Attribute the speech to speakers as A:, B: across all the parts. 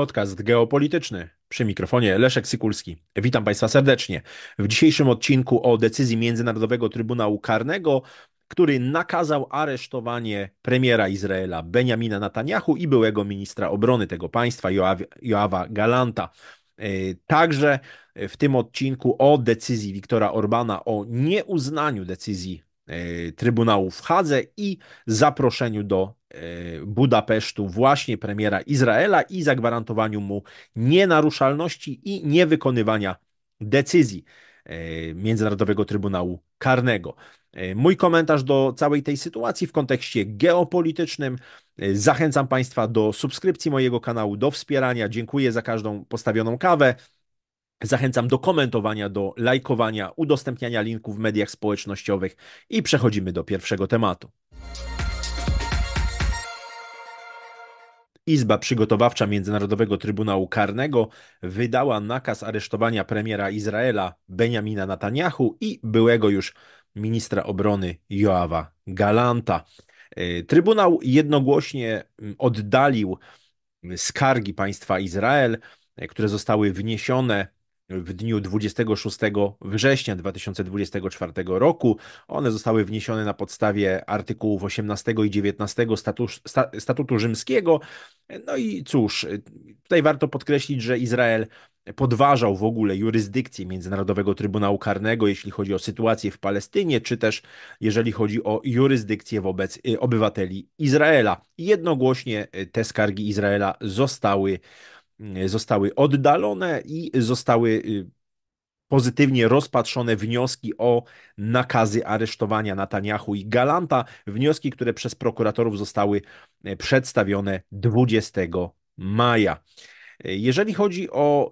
A: Podcast geopolityczny. Przy mikrofonie Leszek Sykulski. Witam Państwa serdecznie. W dzisiejszym odcinku o decyzji Międzynarodowego Trybunału Karnego, który nakazał aresztowanie premiera Izraela Benjamina Netanyahu i byłego ministra obrony tego państwa Joaw, Joawa Galanta. E, także w tym odcinku o decyzji Wiktora Orbana o nieuznaniu decyzji E, Trybunału w Hadze i zaproszeniu do e, Budapesztu właśnie premiera Izraela i zagwarantowaniu mu nienaruszalności i niewykonywania decyzji e, Międzynarodowego Trybunału Karnego. Mój komentarz do całej tej sytuacji w kontekście geopolitycznym. Zachęcam Państwa do subskrypcji mojego kanału, do wspierania. Dziękuję za każdą postawioną kawę. Zachęcam do komentowania, do lajkowania, udostępniania linków w mediach społecznościowych i przechodzimy do pierwszego tematu. Izba Przygotowawcza Międzynarodowego Trybunału Karnego wydała nakaz aresztowania premiera Izraela Benjamina Netanyahu i byłego już ministra obrony Joawa Galanta. E, Trybunał jednogłośnie mm, oddalił mm, skargi państwa Izrael, e, które zostały wniesione w dniu 26 września 2024 roku. One zostały wniesione na podstawie artykułów 18 i 19 Statutu Rzymskiego. No i cóż, tutaj warto podkreślić, że Izrael podważał w ogóle jurysdykcję Międzynarodowego Trybunału Karnego, jeśli chodzi o sytuację w Palestynie, czy też jeżeli chodzi o jurysdykcję wobec y, obywateli Izraela. Jednogłośnie y, te skargi Izraela zostały Y, zostały oddalone i zostały y, pozytywnie rozpatrzone wnioski o nakazy aresztowania Nataniahu i Galanta, wnioski, które przez prokuratorów zostały y, przedstawione 20 maja. Jeżeli chodzi o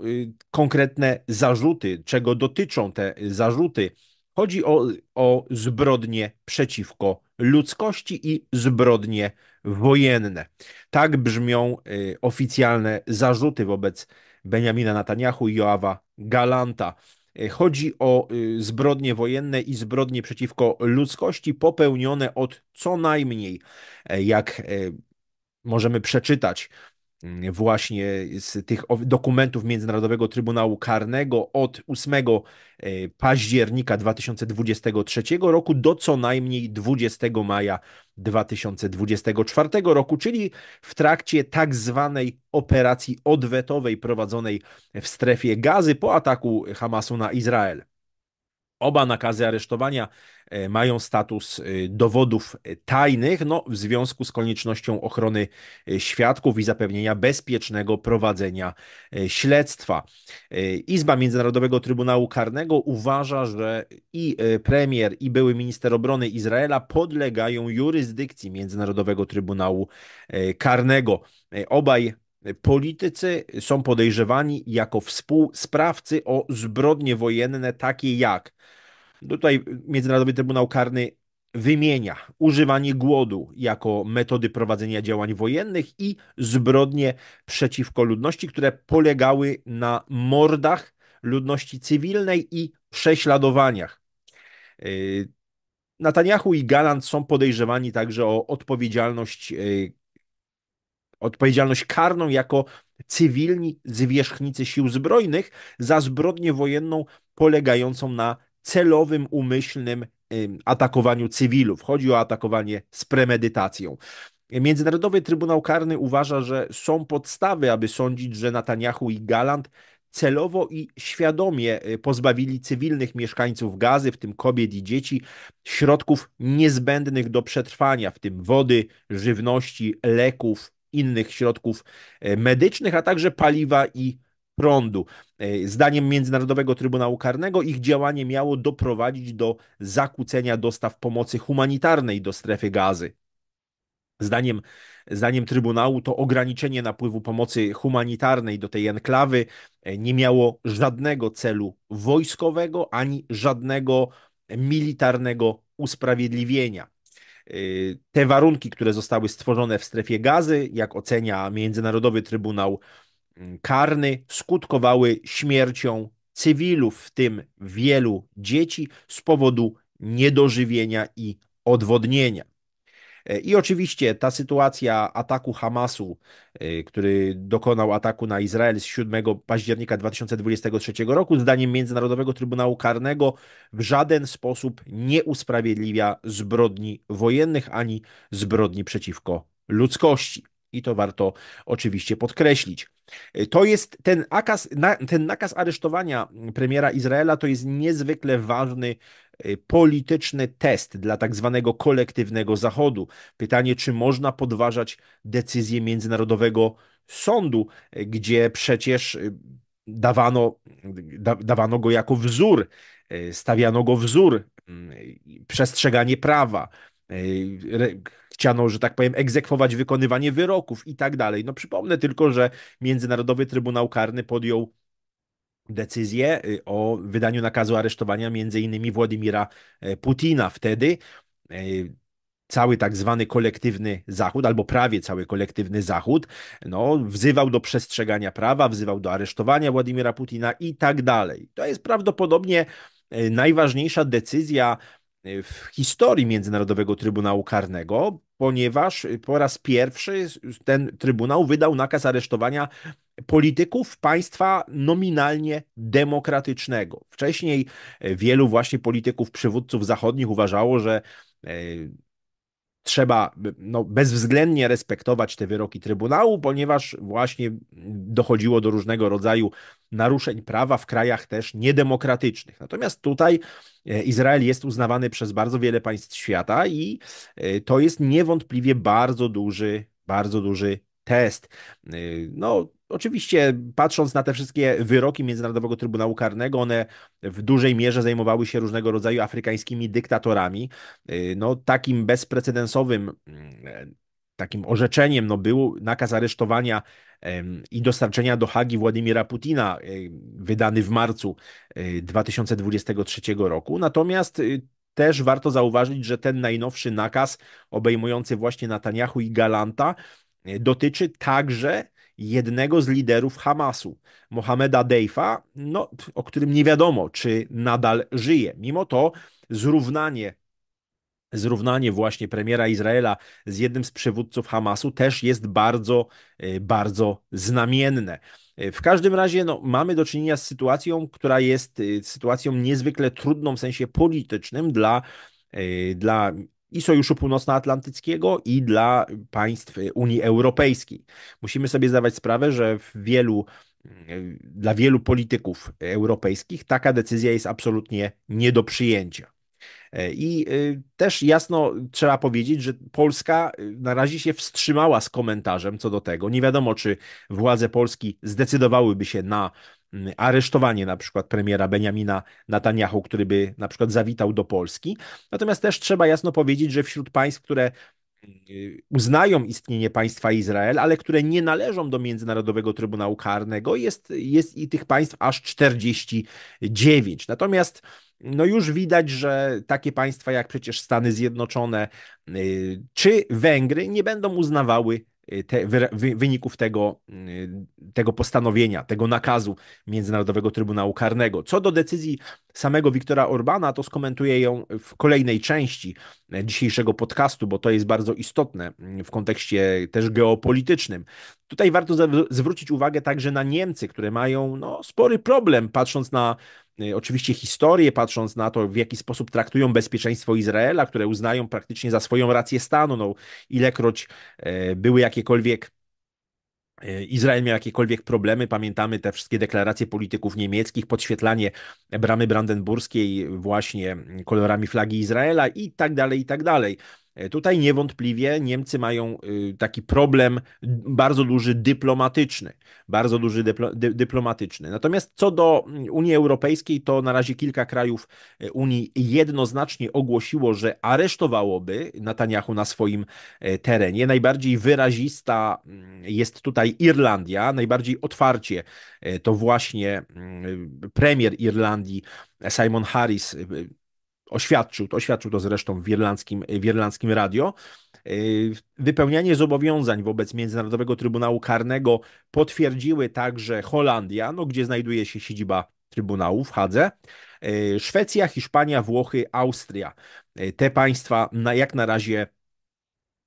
A: konkretne zarzuty, czego dotyczą te zarzuty, chodzi o, o zbrodnie przeciwko ludzkości i zbrodnie wojenne. Tak brzmią y, oficjalne zarzuty wobec Benjamina Netanyahu i Joawa Galanta. Y, chodzi o y, zbrodnie wojenne i zbrodnie przeciwko ludzkości popełnione od co najmniej, e, jak e, możemy przeczytać właśnie z tych dokumentów Międzynarodowego Trybunału Karnego od 8 e, października 2023 roku do co najmniej 20 maja 2024 roku, czyli w trakcie tak zwanej operacji odwetowej prowadzonej w strefie gazy po ataku Hamasu na Izrael. Oba nakazy aresztowania e, mają status e, dowodów e, tajnych, no, w związku z koniecznością ochrony świadków i zapewnienia bezpiecznego prowadzenia śledztwa. Izba Międzynarodowego Trybunału Karnego uważa, że i premier, i były minister obrony Izraela podlegają jurysdykcji Międzynarodowego Trybunału Karnego. Obaj politycy są podejrzewani jako współsprawcy o zbrodnie wojenne, takie jak tutaj Międzynarodowy Trybunał Karny wymienia używanie głodu jako metody prowadzenia działań wojennych i zbrodnie przeciwko ludności, które polegały na mordach ludności cywilnej i prześladowaniach. Y, Netanyahu i Galant są podejrzewani także o odpowiedzialność y, odpowiedzialność karną jako cywilni zwierzchnicy sił zbrojnych za zbrodnię wojenną polegającą na celowym, umyślnym atakowaniu cywilów. Chodzi o atakowanie z premedytacją. Międzynarodowy Trybunał Karny uważa, że są podstawy, aby sądzić, że Netanyahu i Galant celowo i świadomie y, pozbawili cywilnych mieszkańców gazy, w tym kobiet i dzieci, środków niezbędnych do przetrwania, w tym wody, żywności, leków, innych środków e, medycznych, a także paliwa i prądu. E, zdaniem Międzynarodowego Trybunału Karnego ich działanie miało doprowadzić do zakłócenia dostaw pomocy humanitarnej do strefy gazy. Zdaniem, zdaniem Trybunału to ograniczenie napływu pomocy humanitarnej do tej enklawy e, nie miało żadnego celu wojskowego ani żadnego militarnego usprawiedliwienia. Y, te warunki, które zostały stworzone w strefie gazy, jak ocenia Międzynarodowy Trybunał mm, Karny, skutkowały śmiercią cywilów, w tym wielu dzieci, z powodu niedożywienia i odwodnienia. E, I oczywiście ta sytuacja ataku Hamasu, e, który dokonał ataku na Izrael z 7 października 2023 roku, zdaniem Międzynarodowego Trybunału Karnego, w żaden sposób nie usprawiedliwia zbrodni wojennych ani zbrodni przeciwko ludzkości. I to warto oczywiście podkreślić. E, to jest ten, akaz, ten nakaz aresztowania mm, premiera Izraela to jest niezwykle ważny e, polityczny test dla tak zwanego kolektywnego Zachodu. Pytanie, czy można podważać decyzję Międzynarodowego Sądu, e, gdzie przecież dawano, mm, da, dawano go jako wzór, stawiano go wzór, mm, przestrzeganie prawa chciano, że tak powiem, egzekwować wykonywanie wyroków i tak dalej. No przypomnę tylko, że Międzynarodowy Trybunał Karny podjął decyzję y, o wydaniu nakazu aresztowania między innymi Władimira e, Putina wtedy e, cały tak zwany kolektywny Zachód, albo prawie cały kolektywny Zachód, no, wzywał do przestrzegania prawa, wzywał do aresztowania Władimira Putina i tak dalej. To jest prawdopodobnie e, najważniejsza decyzja w historii Międzynarodowego Trybunału Karnego, ponieważ po raz pierwszy ten Trybunał wydał nakaz aresztowania polityków państwa nominalnie demokratycznego. Wcześniej wielu właśnie polityków, przywódców zachodnich uważało, że e, trzeba no, bezwzględnie respektować te wyroki Trybunału, ponieważ właśnie dochodziło do różnego rodzaju naruszeń prawa w krajach też niedemokratycznych. Natomiast tutaj e, Izrael jest uznawany przez bardzo wiele państw świata i e, to jest niewątpliwie bardzo duży, bardzo duży test. Y, no, oczywiście, patrząc na te wszystkie wyroki Międzynarodowego Trybunału Karnego, one w dużej mierze zajmowały się różnego rodzaju afrykańskimi dyktatorami. Y, no, takim bezprecedensowym mm, takim orzeczeniem no, był nakaz aresztowania i dostarczenia do Hagi Władimira Putina, y, wydany w marcu 2023 roku. Natomiast też warto zauważyć, że ten najnowszy nakaz obejmujący właśnie Netanyahu i Galanta E, dotyczy także jednego z liderów Hamasu, Mohameda Deifa, no, o którym nie wiadomo, czy nadal żyje. Mimo to zrównanie zrównanie właśnie premiera Izraela z jednym z przywódców Hamasu też jest bardzo, e, bardzo znamienne. E, w każdym razie no, mamy do czynienia z sytuacją, która jest sytuacją niezwykle trudną w sensie politycznym dla, dla i Sojuszu Północnoatlantyckiego, i dla państw Unii Europejskiej. Musimy sobie zdawać sprawę, że w wielu mm, dla wielu polityków europejskich taka decyzja jest absolutnie nie do przyjęcia. E, I y, też jasno trzeba powiedzieć, że Polska y, na razie się wstrzymała z komentarzem co do tego. Nie wiadomo, czy władze Polski zdecydowałyby się na aresztowanie na przykład premiera Benjamina Netanyahu, który by na przykład zawitał do Polski. Natomiast też trzeba jasno powiedzieć, że wśród państw, które uznają istnienie państwa Izrael, ale które nie należą do Międzynarodowego Trybunału Karnego, jest, jest i tych państw aż 49. Natomiast no już widać, że takie państwa jak przecież Stany Zjednoczone y, czy Węgry nie będą uznawały te, wy, wyników tego, y, tego postanowienia, tego nakazu Międzynarodowego Trybunału Karnego. Co do decyzji samego Wiktora Orbana, to skomentuję ją w kolejnej części e, dzisiejszego podcastu, bo to jest bardzo istotne mm, w kontekście też geopolitycznym. Tutaj warto zwrócić uwagę także na Niemcy, które mają no, spory problem, patrząc na E, oczywiście historię, patrząc na to, w jaki sposób traktują bezpieczeństwo Izraela, które uznają praktycznie za swoją rację stanu, no, ilekroć e, były jakiekolwiek e, Izrael miał jakiekolwiek problemy, pamiętamy te wszystkie deklaracje polityków niemieckich, podświetlanie bramy brandenburskiej właśnie kolorami flagi Izraela i tak dalej, i tak dalej. E, tutaj niewątpliwie Niemcy mają y, taki problem bardzo duży dyplomatyczny, bardzo duży dyplo, dy, dyplomatyczny. Natomiast co do mm, Unii Europejskiej, to na razie kilka krajów y, Unii jednoznacznie ogłosiło, że aresztowałoby Netanyahu na swoim e, terenie. Najbardziej wyrazista mm, jest tutaj Irlandia, najbardziej otwarcie e, to właśnie mm, premier Irlandii Simon Harris y, oświadczył to, oświadczył to zresztą w irlandzkim, w irlandzkim radio, y, Wypełnianie zobowiązań wobec Międzynarodowego Trybunału Karnego potwierdziły także Holandia, no, gdzie znajduje się siedziba Trybunału w Hadze, y, Szwecja, Hiszpania, Włochy, Austria. Y, te państwa na, jak na razie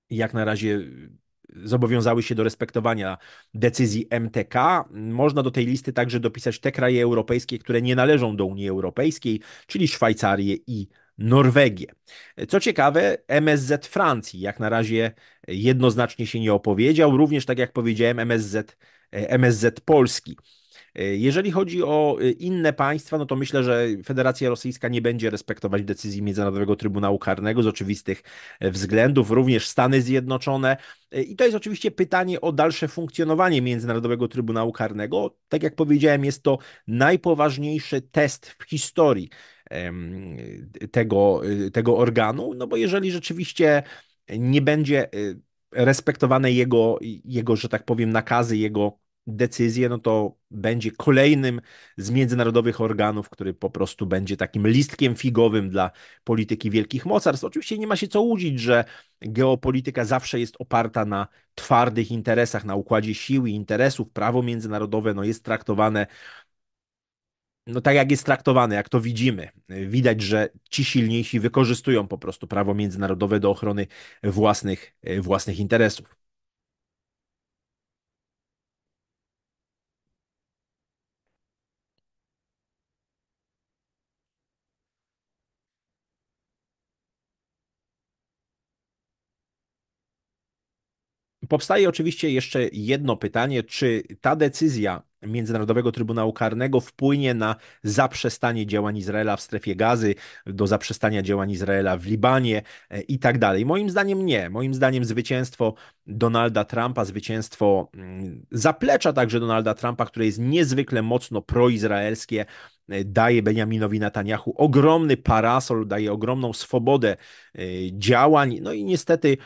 A: jak na razie zobowiązały się do respektowania decyzji MTK. Można do tej listy także dopisać te kraje europejskie, które nie należą do Unii Europejskiej, czyli Szwajcarię i Norwegię. Co ciekawe, MSZ Francji jak na razie jednoznacznie się nie opowiedział, również tak jak powiedziałem, MSZ, e, MSZ Polski. E, jeżeli chodzi o e, inne państwa, no to myślę, że Federacja Rosyjska nie będzie respektować decyzji Międzynarodowego Trybunału Karnego z oczywistych e, względów, również Stany Zjednoczone. I to jest oczywiście pytanie o dalsze funkcjonowanie Międzynarodowego Trybunału Karnego. Tak jak powiedziałem, jest to najpoważniejszy test w historii tego, tego organu, no bo jeżeli rzeczywiście nie będzie respektowane jego, jego, że tak powiem, nakazy, jego decyzję, no to będzie kolejnym z międzynarodowych organów, który po prostu będzie takim listkiem figowym dla polityki wielkich mocarstw. Oczywiście nie ma się co łudzić, że geopolityka zawsze jest oparta na twardych interesach, na układzie sił i interesów. Prawo międzynarodowe no, jest traktowane no tak jak jest traktowane, jak to widzimy. Widać, że ci silniejsi wykorzystują po prostu prawo międzynarodowe do ochrony własnych, własnych interesów. Powstaje oczywiście jeszcze jedno pytanie, czy ta decyzja Międzynarodowego Trybunału Karnego wpłynie na zaprzestanie działań Izraela w strefie gazy, do zaprzestania działań Izraela w Libanie e, i tak dalej. Moim zdaniem nie. Moim zdaniem zwycięstwo Donalda Trumpa, zwycięstwo mm, zaplecza także Donalda Trumpa, które jest niezwykle mocno proizraelskie, e, daje Benjaminowi Netanyahu ogromny parasol, daje ogromną swobodę e, działań. No i niestety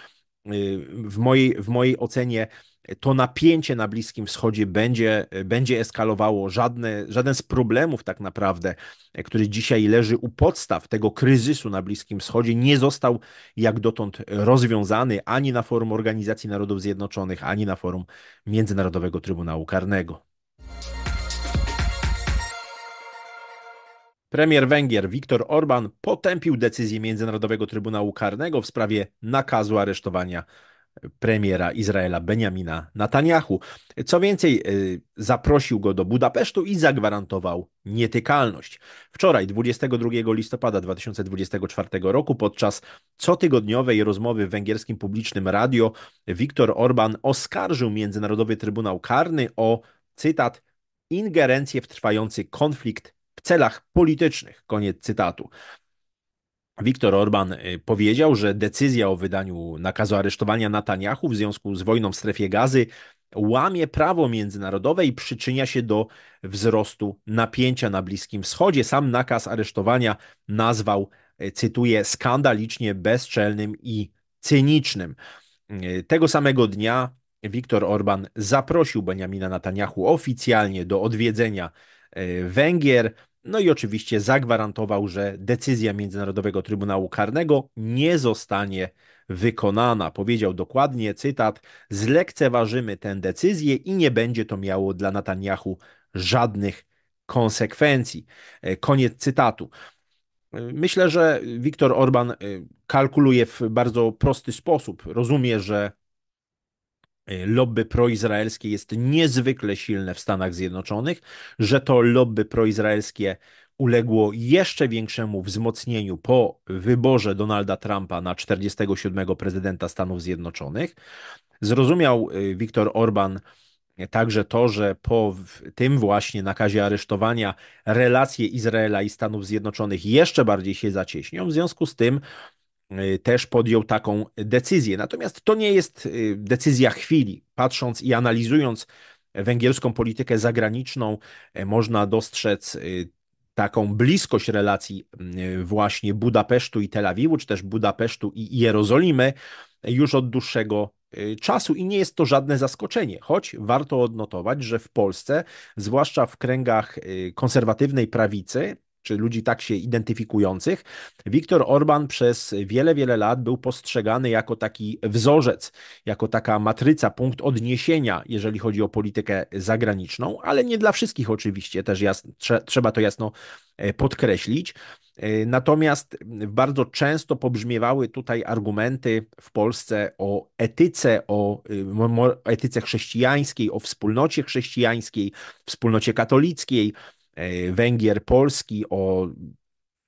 A: Y, w mojej, w mojej ocenie to napięcie na Bliskim Wschodzie będzie, będzie eskalowało. Żadne, żaden z problemów, tak naprawdę, który dzisiaj leży u podstaw tego kryzysu na Bliskim Wschodzie, nie został jak dotąd rozwiązany ani na forum Organizacji Narodów Zjednoczonych, ani na forum Międzynarodowego Trybunału Karnego. Premier Węgier Viktor Orban potępił decyzję Międzynarodowego Trybunału Karnego w sprawie nakazu aresztowania e, premiera Izraela Benjamina Netanyahu. Co więcej, e, zaprosił go do Budapesztu i zagwarantował nietykalność. Wczoraj, 22 listopada 2024 roku, podczas cotygodniowej rozmowy w węgierskim publicznym radio, Viktor Orban oskarżył Międzynarodowy Trybunał Karny o, cytat, ingerencję w trwający konflikt w celach politycznych. Koniec cytatu. Viktor Orban y, powiedział, że decyzja o wydaniu nakazu aresztowania Netanyahu w związku z wojną w strefie gazy łamie prawo międzynarodowe i przyczynia się do wzrostu napięcia na Bliskim Wschodzie. Sam nakaz aresztowania nazwał, y, cytuję, skandalicznie bezczelnym i cynicznym. Y, tego samego dnia Viktor Orban zaprosił Benjamina Netanyahu oficjalnie do odwiedzenia E, Węgier. No i oczywiście zagwarantował, że decyzja Międzynarodowego Trybunału Karnego nie zostanie wykonana. Powiedział dokładnie, cytat: Zlekceważymy tę decyzję i nie będzie to miało dla Netanyahu żadnych konsekwencji. E, koniec cytatu. E, myślę, że Viktor Orban kalkuluje w bardzo prosty sposób. Rozumie, że Y, lobby proizraelskie jest niezwykle silne w Stanach Zjednoczonych, że to lobby proizraelskie uległo jeszcze większemu wzmocnieniu po wyborze Donalda Trumpa na 47 prezydenta Stanów Zjednoczonych. Zrozumiał y, Viktor Orban y, także to, że po tym właśnie nakazie aresztowania relacje Izraela i Stanów Zjednoczonych jeszcze bardziej się zacieśnią. W związku z tym Y, też podjął taką decyzję. Natomiast to nie jest y, decyzja chwili. Patrząc i analizując węgierską politykę zagraniczną, y, można dostrzec taką bliskość relacji właśnie Budapesztu i Tel Awiwu, czy też Budapesztu i Jerozolimy już od dłuższego czasu i nie jest to żadne zaskoczenie, choć warto odnotować, że w Polsce, zwłaszcza w kręgach konserwatywnej prawicy, czy ludzi tak się identyfikujących, Viktor Orban przez wiele, wiele lat był postrzegany jako taki wzorzec, jako taka matryca, punkt odniesienia, jeżeli chodzi o politykę zagraniczną, ale nie dla wszystkich oczywiście, też jasno, trzeba to jasno e, podkreślić. E, natomiast bardzo często pobrzmiewały tutaj argumenty w Polsce o etyce, o y, etyce chrześcijańskiej, o wspólnocie chrześcijańskiej, wspólnocie katolickiej, E, Węgier, Polski, o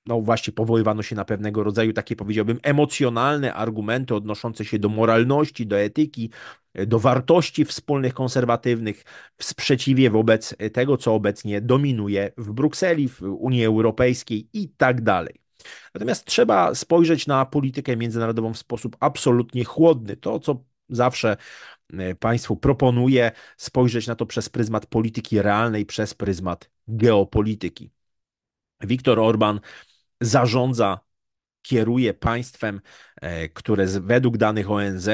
A: no właśnie powoływano się na pewnego rodzaju takie powiedziałbym emocjonalne argumenty odnoszące się do moralności, do etyki, e, do wartości wspólnych konserwatywnych w sprzeciwie wobec tego, co obecnie dominuje w Brukseli, w Unii Europejskiej i tak dalej. Natomiast trzeba spojrzeć na politykę międzynarodową w sposób absolutnie chłodny. To, co zawsze E, państwu proponuję spojrzeć na to przez pryzmat polityki realnej, przez pryzmat geopolityki. Viktor Orban zarządza, kieruje państwem, e, które według danych ONZ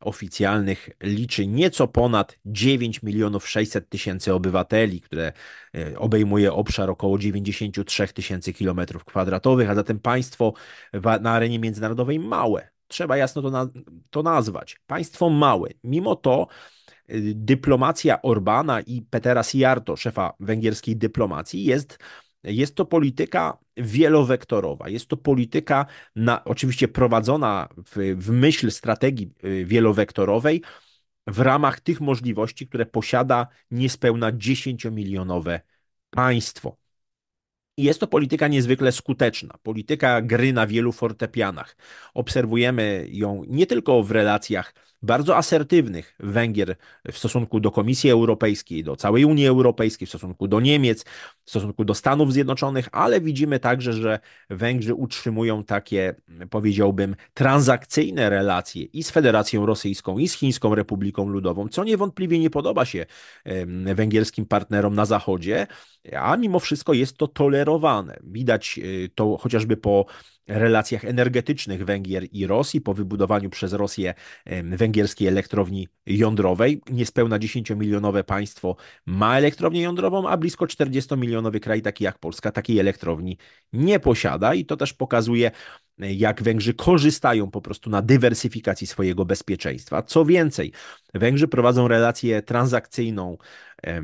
A: oficjalnych liczy nieco ponad 9 milionów 600 tysięcy obywateli, które e, obejmuje obszar około 93 tysięcy kilometrów kwadratowych, a zatem państwo na arenie międzynarodowej małe, Trzeba jasno to, na, to nazwać. Państwo małe. Mimo to y, dyplomacja Orbana i Petera Siarto, szefa węgierskiej dyplomacji, jest jest to polityka wielowektorowa, jest to polityka na, oczywiście prowadzona w, w, myśl strategii y, wielowektorowej w ramach tych możliwości, które posiada niespełna 10-milionowe państwo. I jest to polityka niezwykle skuteczna, polityka gry na wielu fortepianach. Obserwujemy ją nie tylko w relacjach bardzo asertywnych Węgier w stosunku do Komisji Europejskiej, do całej Unii Europejskiej, w stosunku do Niemiec, w stosunku do Stanów Zjednoczonych, ale widzimy także, że Węgrzy utrzymują takie, powiedziałbym, transakcyjne relacje i z Federacją Rosyjską, i z Chińską Republiką Ludową, co niewątpliwie nie podoba się węgierskim partnerom na Zachodzie, a mimo wszystko jest to tolerowane. Widać y, to chociażby po relacjach energetycznych Węgier i Rosji po wybudowaniu przez Rosję węgierskiej elektrowni jądrowej. Niespełna 10-milionowe państwo ma elektrownię jądrową, a blisko 40-milionowy kraj taki jak Polska takiej elektrowni nie posiada i to też pokazuje E, jak Węgrzy korzystają po prostu na dywersyfikacji swojego bezpieczeństwa. Co więcej, Węgrzy prowadzą relację transakcyjną,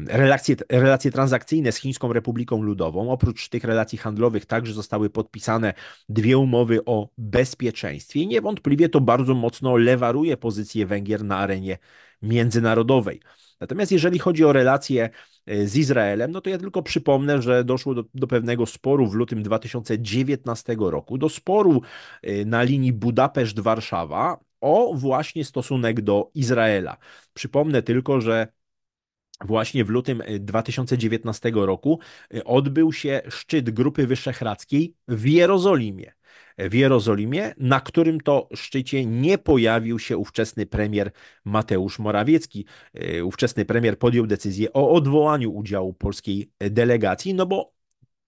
A: relacje, relacje transakcyjne z Chińską Republiką Ludową. Oprócz tych relacji handlowych także zostały podpisane dwie umowy o bezpieczeństwie i niewątpliwie to bardzo mocno lewaruje pozycję Węgier na arenie międzynarodowej. Natomiast jeżeli chodzi o relacje e, z Izraelem, no to ja tylko przypomnę, że doszło do, do pewnego sporu w lutym 2019 roku, do sporu e, na linii Budapeszt-Warszawa o właśnie stosunek do Izraela. Przypomnę tylko, że Właśnie w lutym 2019 e, roku odbył się szczyt Grupy Wyszehradzkiej w Jerozolimie w Jerozolimie, na którym to szczycie nie pojawił się ówczesny premier Mateusz Morawiecki. E, ówczesny premier podjął decyzję o odwołaniu udziału polskiej delegacji, no bo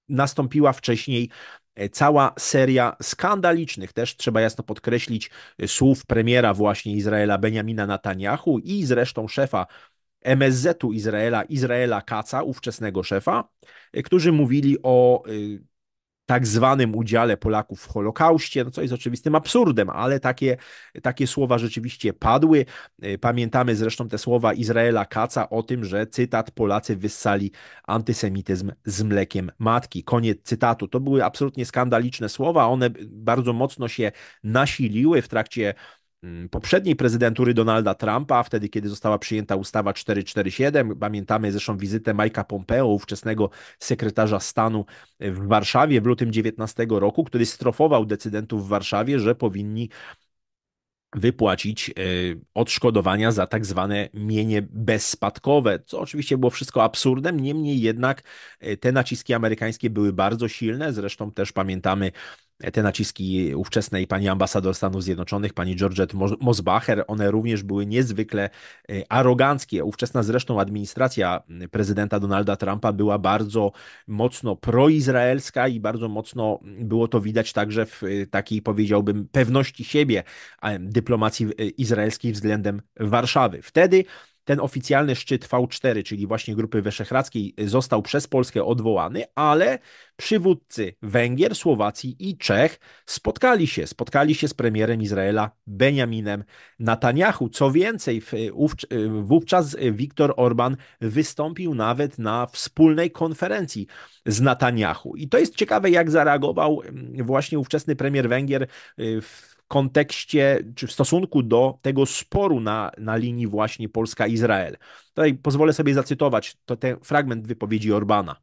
A: nastąpiła wcześniej e, cała seria skandalicznych, też trzeba jasno podkreślić, e, słów premiera właśnie Izraela Benjamina Netanyahu i zresztą szefa MSZ-u Izraela, Izraela Kaca, ówczesnego szefa, którzy mówili o tak zwanym udziale Polaków w Holokauście, no co jest oczywistym absurdem, ale takie, takie słowa rzeczywiście padły. E, pamiętamy zresztą te słowa Izraela Kaca o tym, że cytat Polacy wyssali antysemityzm z mlekiem matki. Koniec cytatu. To były absolutnie skandaliczne słowa, one bardzo mocno się nasiliły w trakcie Mm, poprzedniej prezydentury Donalda Trumpa, wtedy kiedy została przyjęta ustawa 447. Pamiętamy zresztą wizytę Mike'a Pompeo, ówczesnego sekretarza stanu w Warszawie w lutym 19 roku, który strofował decydentów w Warszawie, że powinni wypłacić e, odszkodowania za tak zwane mienie bezspadkowe, co oczywiście było wszystko absurdem, niemniej jednak e, te naciski amerykańskie były bardzo silne, zresztą też pamiętamy te naciski ówczesnej pani ambasador Stanów Zjednoczonych, pani Georgette Mosbacher, one również były niezwykle e, aroganckie. Ówczesna zresztą administracja prezydenta Donalda Trumpa była bardzo mocno proizraelska i bardzo mocno było to widać także w e, takiej, powiedziałbym, pewności siebie dyplomacji e, izraelskiej względem Warszawy. Wtedy ten oficjalny szczyt V4, czyli właśnie Grupy Wyszehradzkiej, został przez Polskę odwołany, ale przywódcy Węgier, Słowacji i Czech spotkali się. Spotkali się z premierem Izraela Benjaminem Netanyahu. Co więcej, wówczas Viktor Orban wystąpił nawet na wspólnej konferencji z Netanyahu. I to jest ciekawe, jak zareagował mm, właśnie ówczesny premier Węgier y, w kontekście czy w stosunku do tego sporu na, na linii właśnie Polska-Izrael. Tutaj pozwolę sobie zacytować to ten fragment wypowiedzi Orbana.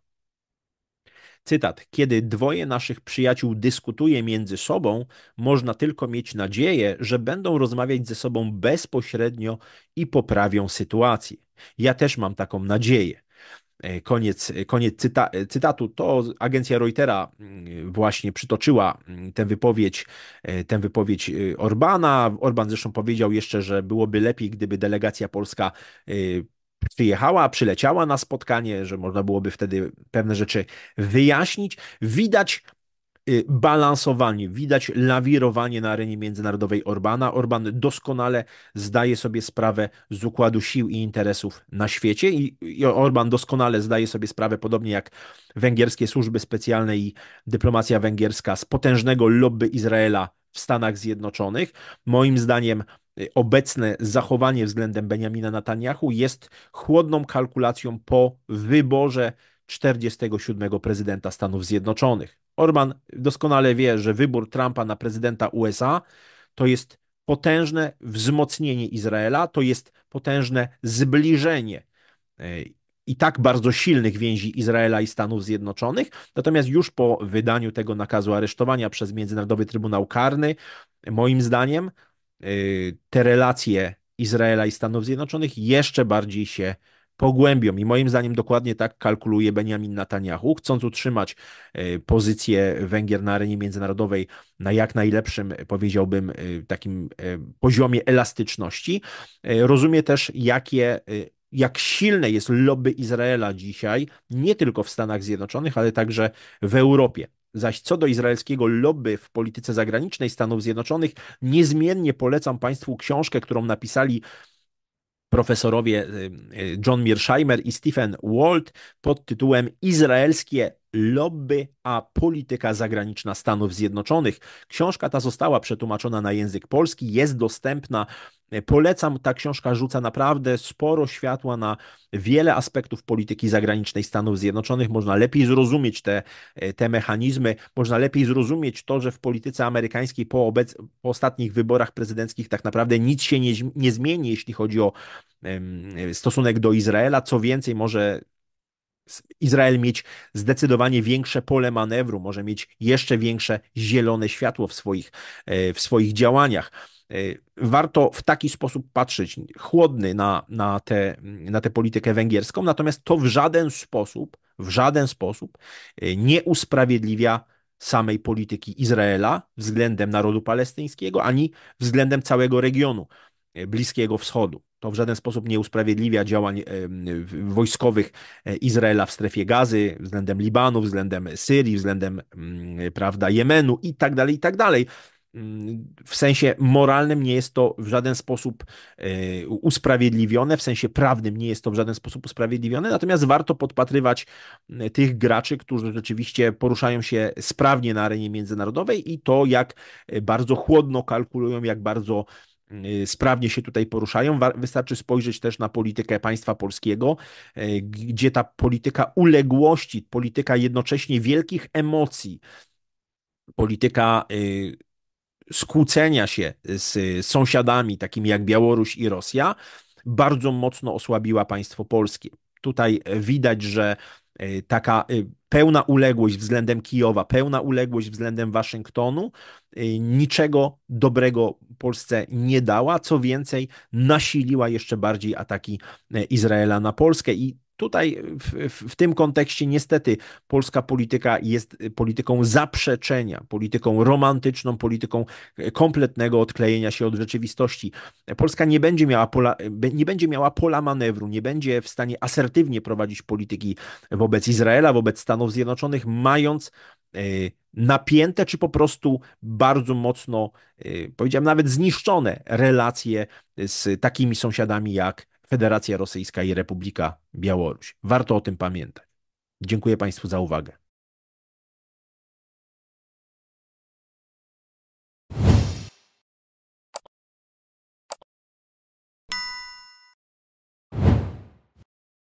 A: Cytat: Kiedy dwoje naszych przyjaciół dyskutuje między sobą, można tylko mieć nadzieję, że będą rozmawiać ze sobą bezpośrednio i poprawią sytuację. Ja też mam taką nadzieję. E, koniec, e, koniec cyta, e, cytatu. To agencja Reutera mm, właśnie przytoczyła mm, tę wypowiedź, tę wypowiedź Orbana. Orban zresztą powiedział jeszcze, że byłoby lepiej, gdyby delegacja polska przyjechała, przyleciała na spotkanie, że można byłoby wtedy pewne rzeczy wyjaśnić. Widać Y, balansowanie, widać lawirowanie na arenie międzynarodowej Orbana. Orban doskonale zdaje sobie sprawę z układu sił i interesów na świecie i, i Orban doskonale zdaje sobie sprawę, podobnie jak węgierskie służby specjalne i dyplomacja węgierska, z potężnego lobby Izraela w Stanach Zjednoczonych. Moim zdaniem y, obecne zachowanie względem Benjamina Netanyahu jest chłodną kalkulacją po wyborze 47 prezydenta Stanów Zjednoczonych. Orban doskonale wie, że wybór Trumpa na prezydenta USA to jest potężne wzmocnienie Izraela, to jest potężne zbliżenie e, i tak bardzo silnych więzi Izraela i Stanów Zjednoczonych. Natomiast już po wydaniu tego nakazu aresztowania przez Międzynarodowy Trybunał Karny, moim zdaniem, e, te relacje Izraela i Stanów Zjednoczonych jeszcze bardziej się pogłębią. I moim zdaniem dokładnie tak kalkuluje Benjamin Netanyahu, chcąc utrzymać e, pozycję Węgier na arenie międzynarodowej na jak najlepszym, powiedziałbym, e, takim e, poziomie elastyczności. Rozumie też, jakie jak silne jest lobby Izraela dzisiaj, nie tylko w Stanach Zjednoczonych, ale także w Europie. Zaś co do izraelskiego lobby w polityce zagranicznej Stanów Zjednoczonych, niezmiennie polecam Państwu książkę, którą napisali profesorowie y, y, John Mearsheimer i Stephen Walt pod tytułem Izraelskie Lobby a polityka zagraniczna Stanów Zjednoczonych. Książka ta została przetłumaczona na język polski, jest dostępna. Polecam, ta książka rzuca naprawdę sporo światła na wiele aspektów polityki zagranicznej Stanów Zjednoczonych. Można lepiej zrozumieć te, te mechanizmy, można lepiej zrozumieć to, że w polityce amerykańskiej po, obec, po ostatnich wyborach prezydenckich tak naprawdę nic się nie, nie zmieni, jeśli chodzi o stosunek do Izraela. Co więcej, może Izrael mieć zdecydowanie większe pole manewru, może mieć jeszcze większe zielone światło w swoich, e, w swoich działaniach. E, warto w taki sposób patrzeć, chłodny na, na, tę, na tę politykę węgierską, natomiast to w żaden sposób, w żaden sposób e, nie usprawiedliwia samej polityki Izraela względem narodu palestyńskiego, ani względem całego regionu Bliskiego Wschodu. To w żaden sposób nie usprawiedliwia działań wojskowych e, Izraela w strefie gazy względem Libanu, względem Syrii, względem mm, prawda, Jemenu i tak dalej, i tak dalej. Mm, w sensie moralnym nie jest to w żaden sposób e, usprawiedliwione, w sensie prawnym nie jest to w żaden sposób usprawiedliwione, natomiast warto podpatrywać tych graczy, którzy rzeczywiście poruszają się sprawnie na arenie międzynarodowej i to, jak e, bardzo chłodno kalkulują, jak bardzo Y, sprawnie się tutaj poruszają. Wystarczy spojrzeć też na politykę państwa polskiego, y, gdzie ta polityka uległości, polityka jednocześnie wielkich emocji, polityka y, skłócenia się z sąsiadami, takimi jak Białoruś i Rosja, bardzo mocno osłabiła państwo polskie. Tutaj widać, że taka pełna uległość względem Kijowa, pełna uległość względem Waszyngtonu Y, niczego dobrego Polsce nie dała. Co więcej, nasiliła jeszcze bardziej ataki y, Izraela na Polskę i Tutaj w, w, w, tym kontekście niestety polska polityka jest y, polityką zaprzeczenia, polityką romantyczną, polityką kompletnego odklejenia się od rzeczywistości. Polska nie będzie miała pola, nie będzie miała pola manewru, nie będzie w stanie asertywnie prowadzić polityki wobec Izraela, wobec Stanów Zjednoczonych, mając E, napięte, czy po prostu bardzo mocno, e, powiedziałem nawet zniszczone relacje z takimi sąsiadami jak Federacja Rosyjska i Republika Białoruś. Warto o tym pamiętać. Dziękuję Państwu za uwagę.